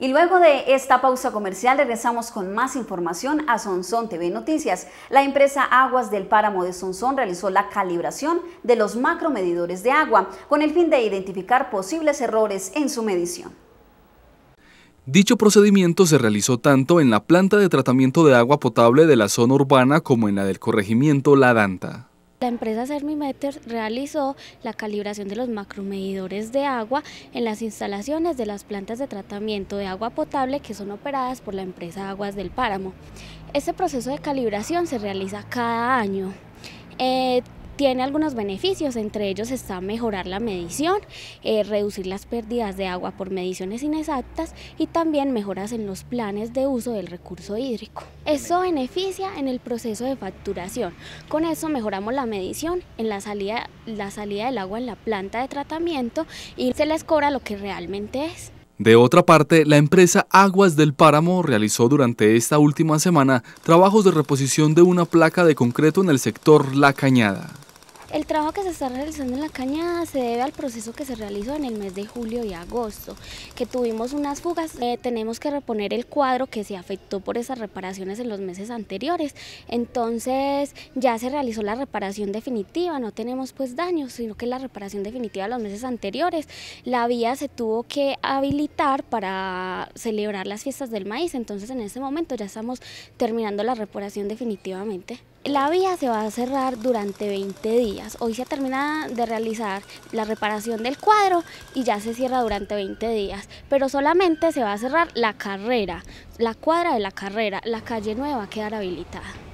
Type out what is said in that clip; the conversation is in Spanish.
Y luego de esta pausa comercial regresamos con más información a Sonsón TV Noticias. La empresa Aguas del Páramo de Sonsón realizó la calibración de los macromedidores de agua con el fin de identificar posibles errores en su medición. Dicho procedimiento se realizó tanto en la planta de tratamiento de agua potable de la zona urbana como en la del corregimiento La Danta. La empresa Cermimeter realizó la calibración de los macromedidores de agua en las instalaciones de las plantas de tratamiento de agua potable que son operadas por la empresa Aguas del Páramo. Este proceso de calibración se realiza cada año. Eh, tiene algunos beneficios, entre ellos está mejorar la medición, eh, reducir las pérdidas de agua por mediciones inexactas y también mejoras en los planes de uso del recurso hídrico. Eso beneficia en el proceso de facturación. Con eso mejoramos la medición en la salida, la salida del agua en la planta de tratamiento y se les cobra lo que realmente es. De otra parte, la empresa Aguas del Páramo realizó durante esta última semana trabajos de reposición de una placa de concreto en el sector La Cañada. El trabajo que se está realizando en la caña se debe al proceso que se realizó en el mes de julio y agosto, que tuvimos unas fugas, eh, tenemos que reponer el cuadro que se afectó por esas reparaciones en los meses anteriores, entonces ya se realizó la reparación definitiva, no tenemos pues daños, sino que la reparación definitiva de los meses anteriores, la vía se tuvo que habilitar para celebrar las fiestas del maíz, entonces en ese momento ya estamos terminando la reparación definitivamente. La vía se va a cerrar durante 20 días. Hoy se termina de realizar la reparación del cuadro y ya se cierra durante 20 días, pero solamente se va a cerrar la carrera, la cuadra de la carrera, la calle nueva va a quedar habilitada.